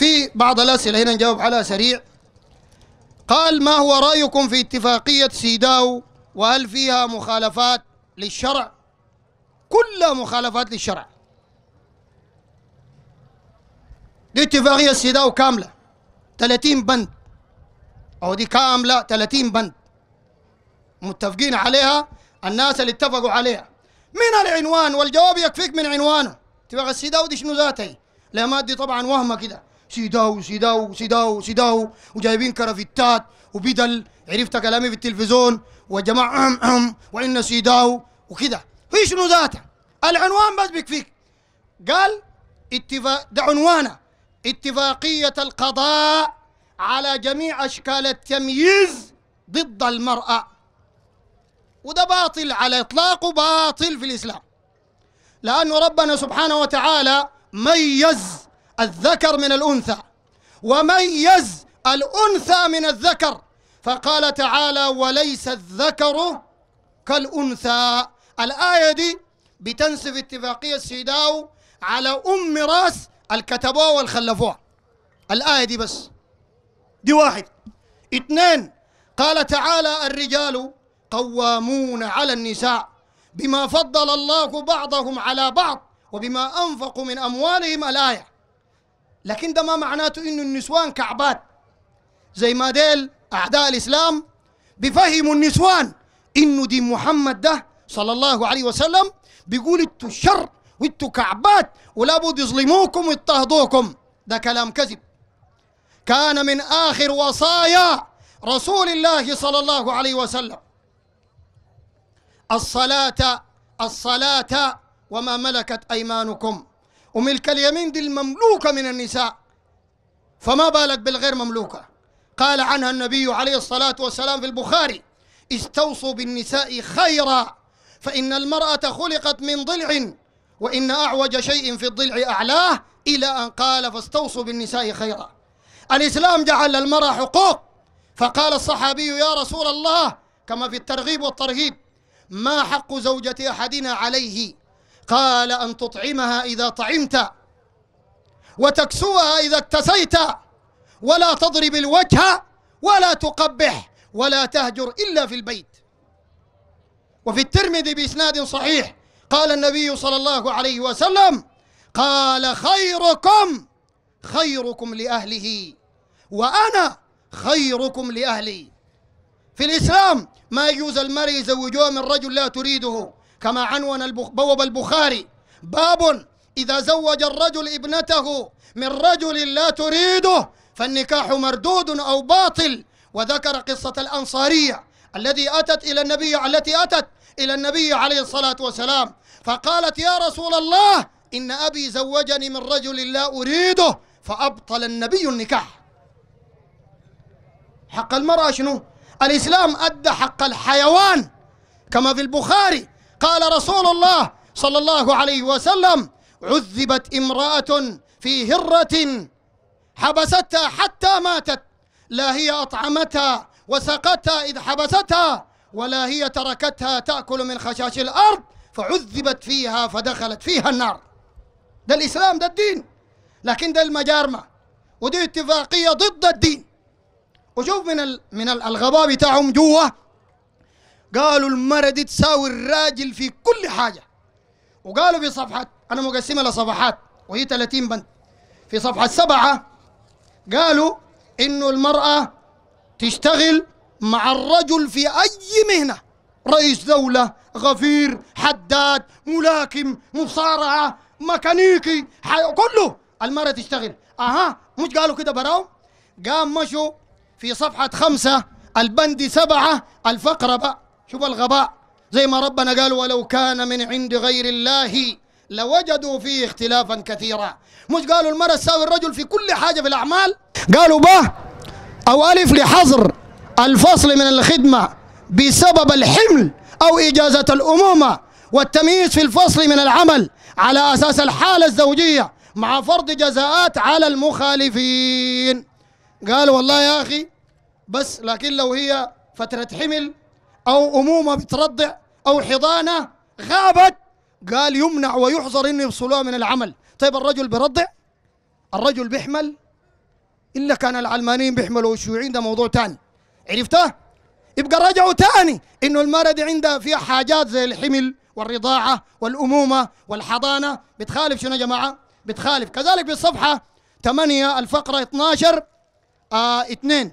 في بعض الأسئلة هنا نجاوب على سريع قال ما هو رأيكم في اتفاقية سيداو وهل فيها مخالفات للشرع كلها مخالفات للشرع دي اتفاقية سيداو كاملة 30 بند أو دي كاملة 30 بند متفقين عليها الناس اللي اتفقوا عليها من العنوان والجواب يكفيك من عنوانه اتفاق السيداو دي شنو ذاتي لا مادي طبعا وهمة كده سيداو سيداو سيداو سيداو وجايبين كرافتات وبدل عرفت كلامي في التلفزيون وجماعة أم أم وإن سيداو وكده في شنو ذاته العنوان بس بيكفيك قال اتفاق ده عنوانه اتفاقية القضاء على جميع أشكال التمييز ضد المرأة وده باطل على إطلاقه باطل في الإسلام لأن ربنا سبحانه وتعالى ميز الذكر من الأنثى وميز الأنثى من الذكر فقال تعالى وليس الذكر كالأنثى الآية دي بتنسف اتفاقية سيداو على أم راس الكتبوها والخلفوها الآية دي بس دي واحد اثنين قال تعالى الرجال قوامون على النساء بما فضل الله بعضهم على بعض وبما أنفقوا من أموالهم الآية لكن ده ما معناته انه النسوان كعبات زي ما ديل اعداء الاسلام بفهموا النسوان انه دي محمد ده صلى الله عليه وسلم بيقول انتوا الشر وانتوا كعبات ولابد يظلموكم ويضطهدوكم ده كلام كذب كان من اخر وصايا رسول الله صلى الله عليه وسلم الصلاه الصلاه وما ملكت ايمانكم وملك اليمين دي المملوكة من النساء فما بالك بالغير مملوكة قال عنها النبي عليه الصلاة والسلام في البخاري استوصوا بالنساء خيرا فإن المرأة خلقت من ضلع وإن أعوج شيء في الضلع أعلاه إلى أن قال فاستوصوا بالنساء خيرا الإسلام جعل للمرأة حقوق فقال الصحابي يا رسول الله كما في الترغيب والترهيب ما حق زوجة أحدنا عليه قال أن تطعمها إذا طعمت وتكسوها إذا اكتسيت ولا تضرب الوجه ولا تقبح ولا تهجر إلا في البيت وفي الترمذي بإسناد صحيح قال النبي صلى الله عليه وسلم قال خيركم خيركم لأهله وأنا خيركم لأهلي في الإسلام ما يجوز المرء يزوجها من رجل لا تريده كما عنون بوب البخاري باب إذا زوج الرجل ابنته من رجل لا تريده فالنكاح مردود أو باطل وذكر قصة الأنصارية الذي أتت إلى النبي التي أتت إلى النبي عليه الصلاة والسلام فقالت يا رسول الله إن أبي زوجني من رجل لا أريده فأبطل النبي النكاح حق المرأة شنو؟ الإسلام أدى حق الحيوان كما في البخاري قال رسول الله صلى الله عليه وسلم عذبت امرأة في هرة حبستها حتى ماتت لا هي أطعمتها وسقتها إذ حبستها ولا هي تركتها تأكل من خشاش الأرض فعذبت فيها فدخلت فيها النار ده الإسلام ده الدين لكن ده المجارمة ودي اتفاقية ضد الدين وشوف من من الغباء بتاعهم جوه قالوا المرة دي تساوي الراجل في كل حاجة وقالوا في صفحة أنا مقسمة لصفحات وهي 30 بند في صفحة سبعة قالوا إنه المرأة تشتغل مع الرجل في أي مهنة رئيس دولة غفير حداد ملاكم مصارعة ميكانيكي حي... كله المرأة تشتغل أها مش قالوا كده براهم قام مشوا في صفحة خمسة البند سبعة الفقرة بقى شوف الغباء زي ما ربنا قال ولو كان من عند غير الله لوجدوا فيه اختلافا كثيرا مش قالوا المرأة تساوي الرجل في كل حاجة في الأعمال قالوا با أو ألف لحظر الفصل من الخدمة بسبب الحمل أو إجازة الأمومة والتمييز في الفصل من العمل على أساس الحالة الزوجية مع فرض جزاءات على المخالفين قال والله يا أخي بس لكن لو هي فترة حمل أو أمومة بترضع أو حضانة غابت قال يمنع ويحظر إنه يفصلوها من العمل طيب الرجل برضع الرجل بيحمل إلا كان العلمانيين بيحملوا الشيوعيين ده موضوع ثاني عرفته؟ يبقى رجعوا ثاني إنه المرأة دي عندها فيها حاجات زي الحمل والرضاعة والأمومة والحضانة بتخالف شنو يا جماعة؟ بتخالف كذلك بالصفحة 8 الفقرة 12 آه 2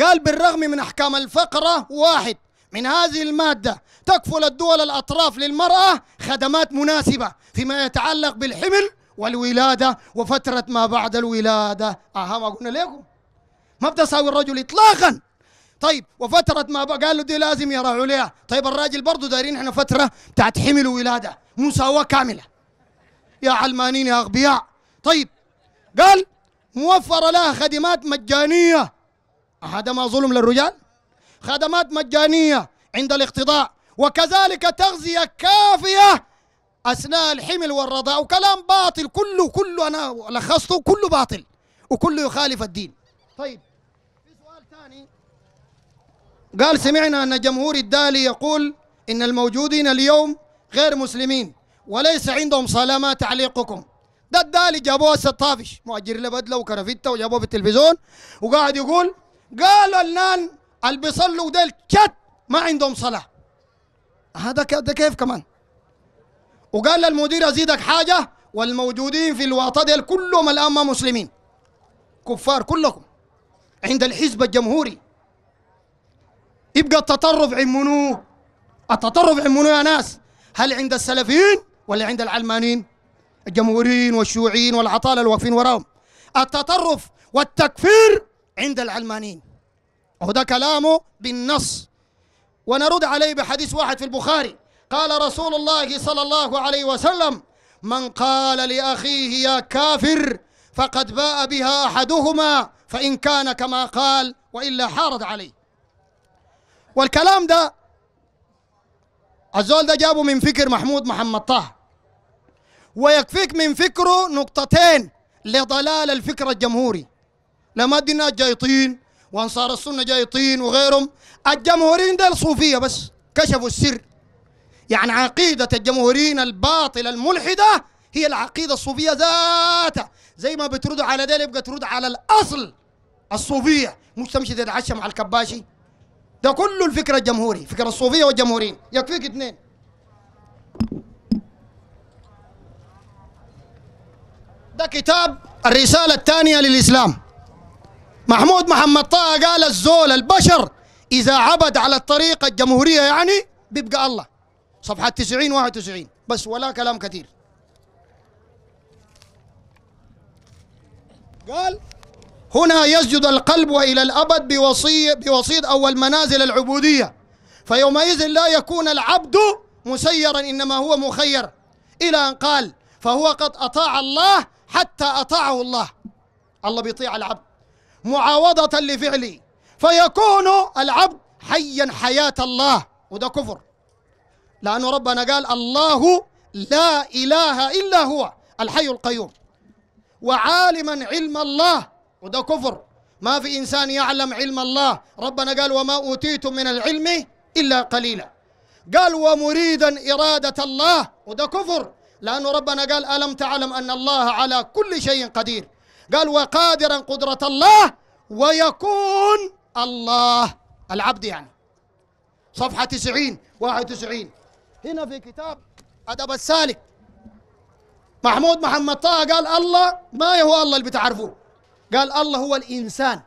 قال بالرغم من أحكام الفقرة واحد من هذه المادة تكفل الدول الأطراف للمرأة خدمات مناسبة فيما يتعلق بالحمل والولادة وفترة ما بعد الولادة أهم قلنا لكم ما بتساوي الرجل إطلاقا طيب وفترة ما بقى قالوا دي لازم يراعوا عليها طيب الراجل برضه دايرين احنا فترة بتاعت حمل وولادة مساواة كاملة يا علمانيين يا أغبياء طيب قال موفرة لها خدمات مجانية هذا ما ظلم للرجال خدمات مجانية عند الاقتضاء وكذلك تغذية كافية أثناء الحمل والرضاء وكلام باطل كله كله أنا لخصته كله باطل وكله يخالف الدين طيب في سؤال ثاني قال سمعنا أن جمهور الدالي يقول إن الموجودين اليوم غير مسلمين وليس عندهم صلاة ما تعليقكم ده الدالي جابوه السطافش مؤجر له بدله وكرافته وجابوه في التلفزيون وقاعد يقول قالوا النان اللي بيصلوا ديل كت ما عندهم صلاه هذا ده كيف كمان وقال للمدير ازيدك حاجه والموجودين في الواطه ديل كلهم الان ما مسلمين كفار كلكم عند الحزب الجمهوري يبقى التطرف عند منو؟ التطرف عند منو يا ناس؟ هل عند السلفيين ولا عند العلمانيين؟ الجمهوريين والشيوعيين والعطالة الواقفين وراهم التطرف والتكفير عند العلمانيين وهذا كلامه بالنص ونرد عليه بحديث واحد في البخاري قال رسول الله صلى الله عليه وسلم من قال لأخيه يا كافر فقد باء بها أحدهما فإن كان كما قال وإلا حارض عليه والكلام ده الزول ده جابه من فكر محمود محمد طه ويكفيك من فكره نقطتين لضلال الفكر الجمهوري لما الناس جايطين وانصار السنه جايطين وغيرهم الجمهوريين ده الصوفيه بس كشفوا السر يعني عقيده الجمهوريين الباطله الملحده هي العقيده الصوفيه ذاتها زي ما بترد على ده يبقى ترد على الاصل الصوفيه مش تمشي تتعشى مع الكباشي ده كله الفكر الجمهوري فكر الصوفيه والجمهوريين يكفيك اثنين ده كتاب الرساله الثانيه للاسلام محمود محمد طه قال الزول البشر إذا عبد على الطريقة الجمهورية يعني بيبقى الله صفحة 90 91 بس ولا كلام كثير قال هنا يسجد القلب وإلى الأبد بوصي بوصيد أول منازل العبودية فيومئذ لا يكون العبد مسيرا إنما هو مخير إلى أن قال فهو قد أطاع الله حتى أطاعه الله الله بيطيع العبد معاوضة لفعلي فيكون العبد حيا حياة الله وده كفر لأنه ربنا قال الله لا إله إلا هو الحي القيوم وعالما علم الله وده كفر ما في إنسان يعلم علم الله ربنا قال وما أوتيتم من العلم إلا قليلا قال ومريدا إرادة الله وده كفر لأنه ربنا قال ألم تعلم أن الله على كل شيء قدير قال وقادرا قدرة الله ويكون الله العبد يعني صفحة 90 91 هنا في كتاب أدب السالك محمود محمد طه قال الله ما هو الله اللي بتعرفوه قال الله هو الإنسان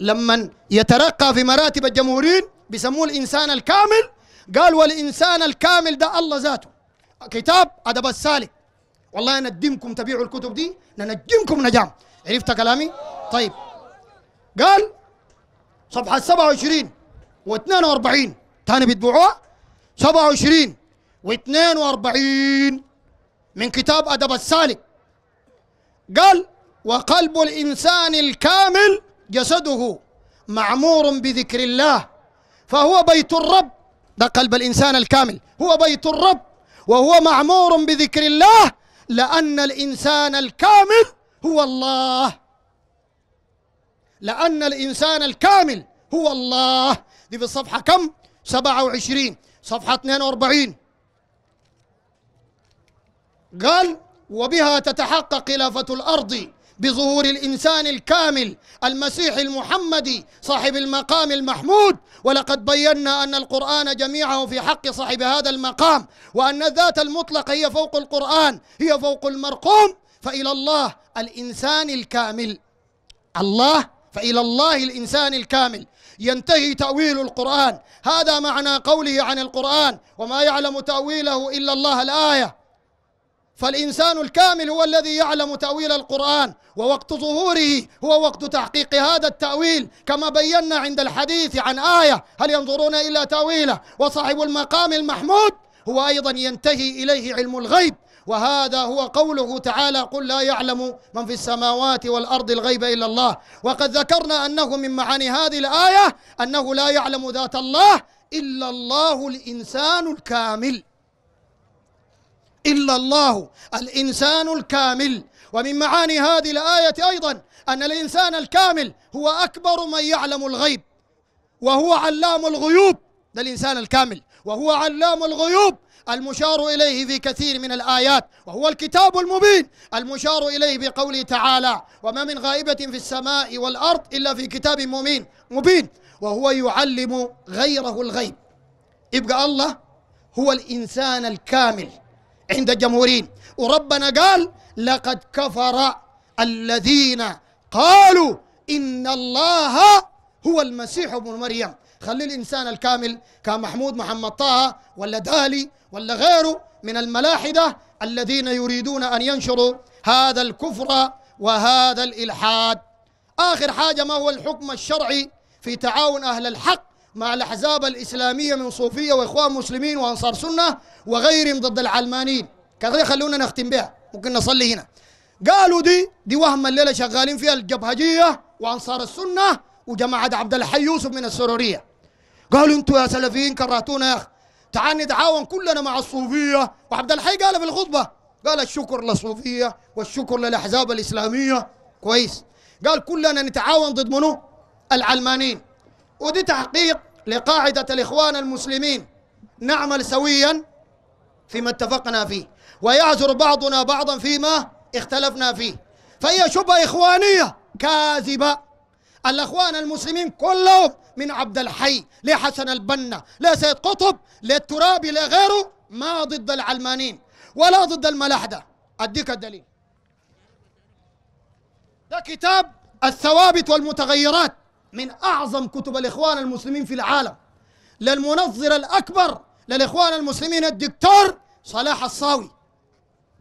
لما يترقى في مراتب الجمهورين بيسموه الإنسان الكامل قال والإنسان الكامل ده الله ذاته كتاب أدب السالك والله ندمكم تبيعوا الكتب دي ننجمكم نجام عرفت كلامي؟ طيب قال صفحة 27 و42 تاني بيتبعوها 27 و42 من كتاب أدب السالك قال وقلب الإنسان الكامل جسده معمور بذكر الله فهو بيت الرب ده قلب الإنسان الكامل هو بيت الرب وهو معمور بذكر الله لأن الإنسان الكامل هو الله لأن الإنسان الكامل هو الله دي في الصفحة كم؟ 27 صفحة 42 قال وبها تتحقق خلافة الأرض بظهور الإنسان الكامل المسيح المحمدي صاحب المقام المحمود ولقد بينا أن القرآن جميعه في حق صاحب هذا المقام وأن الذات المطلقة هي فوق القرآن هي فوق المرقوم فإلى الله الإنسان الكامل الله فإلى الله الإنسان الكامل ينتهي تأويل القرآن هذا معنى قوله عن القرآن وما يعلم تأويله إلا الله الآية فالإنسان الكامل هو الذي يعلم تأويل القرآن ووقت ظهوره هو وقت تحقيق هذا التأويل كما بينا عند الحديث عن آية هل ينظرون إلا تأويله وصاحب المقام المحمود هو أيضا ينتهي إليه علم الغيب وهذا هو قوله تعالى قل لا يعلم من في السماوات والأرض الغيب إلا الله وقد ذكرنا أنه من معاني هذه الآية أنه لا يعلم ذات الله إلا الله الإنسان الكامل إلا الله الإنسان الكامل ومن معاني هذه الآية أيضا أن الإنسان الكامل هو أكبر من يعلم الغيب وهو علام الغيوب ده الإنسان الكامل وهو علام الغيوب المشار إليه في كثير من الآيات وهو الكتاب المبين المشار إليه بقوله تعالى وما من غائبة في السماء والأرض إلا في كتاب مبين مبين وهو يعلم غيره الغيب يبقى الله هو الإنسان الكامل عند الجمهورين وربنا قال لقد كفر الذين قالوا إن الله هو المسيح ابن مريم خلي الإنسان الكامل كمحمود محمد طه ولا دالي ولا غيره من الملاحدة الذين يريدون أن ينشروا هذا الكفر وهذا الإلحاد آخر حاجة ما هو الحكم الشرعي في تعاون أهل الحق مع الأحزاب الإسلامية من صوفية وإخوان مسلمين وأنصار سنة وغيرهم ضد العلمانيين كذا خلونا نختم بها ممكن نصلي هنا قالوا دي دي وهم الليلة شغالين فيها الجبهجية وأنصار السنة وجماعه عبد الحي يوسف من السروريه قالوا انتوا يا سلفيين كرهتونا يا اخي تعال نتعاون كلنا مع الصوفيه وعبد الحي قال في الخطبه قال الشكر للصوفيه والشكر للاحزاب الاسلاميه كويس قال كلنا نتعاون ضد منو العلمانيين ودي تحقيق لقاعده الاخوان المسلمين نعمل سويا فيما اتفقنا فيه ويعذر بعضنا بعضا فيما اختلفنا فيه فهي شبهه اخوانيه كاذبه الأخوان المسلمين كلهم من عبد الحي لحسن البنا لسيد قطب للترابي لغيره ما ضد العلمانيين ولا ضد الملاحدة أديك الدليل ده كتاب الثوابت والمتغيرات من أعظم كتب الإخوان المسلمين في العالم للمنظر الأكبر للإخوان المسلمين الدكتور صلاح الصاوي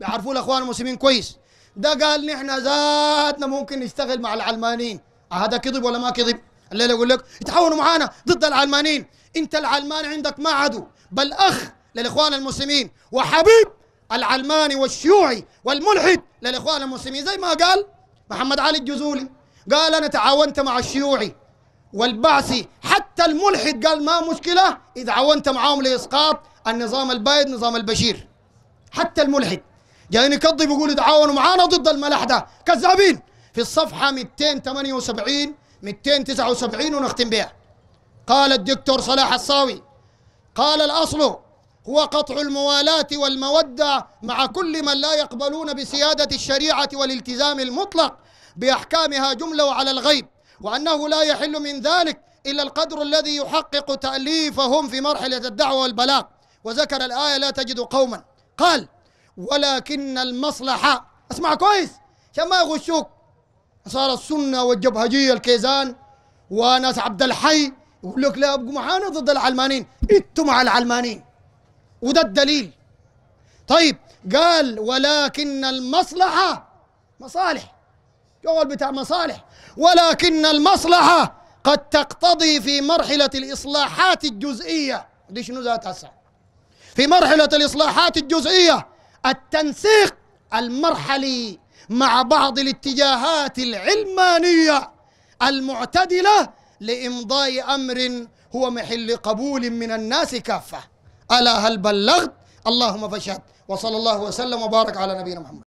بيعرفوا الإخوان المسلمين كويس ده قال نحن ذاتنا ممكن نشتغل مع العلمانيين هذا كذب ولا ما كذب الليلة يقول لك يتعاونوا معانا ضد العلمانيين انت العلماني عندك ما عدو بل اخ للاخوان المسلمين وحبيب العلماني والشيوعي والملحد للاخوان المسلمين زي ما قال محمد علي الجزولي قال انا تعاونت مع الشيوعي والبعثي حتى الملحد قال ما مشكله اذا عاونت معاهم لاسقاط النظام البايد نظام البشير حتى الملحد جايين يكذب يقولوا تعاونوا معانا ضد الملاحده كذابين في الصفحة 278 279 ونختم بها قال الدكتور صلاح الصاوي قال الأصل هو قطع الموالاة والمودة مع كل من لا يقبلون بسيادة الشريعة والالتزام المطلق بأحكامها جملة وعلى الغيب وأنه لا يحل من ذلك إلا القدر الذي يحقق تأليفهم في مرحلة الدعوة والبلاغ وذكر الآية لا تجد قوما قال ولكن المصلحة اسمع كويس عشان ما يغشوك صار السنه والجبهجيه الكيزان وناس عبد الحي يقول لك لا ابقوا معانا ضد العلمانيين انتوا مع العلمانيين وده الدليل طيب قال ولكن المصلحه مصالح جوال بتاع مصالح ولكن المصلحه قد تقتضي في مرحله الاصلاحات الجزئيه دي شنو ذاتها هسه في مرحله الاصلاحات الجزئيه التنسيق المرحلي مع بعض الاتجاهات العلمانيه المعتدله لامضاء امر هو محل قبول من الناس كافه الا هل بلغت اللهم فاشهد وصلى الله وسلم وبارك على نبينا محمد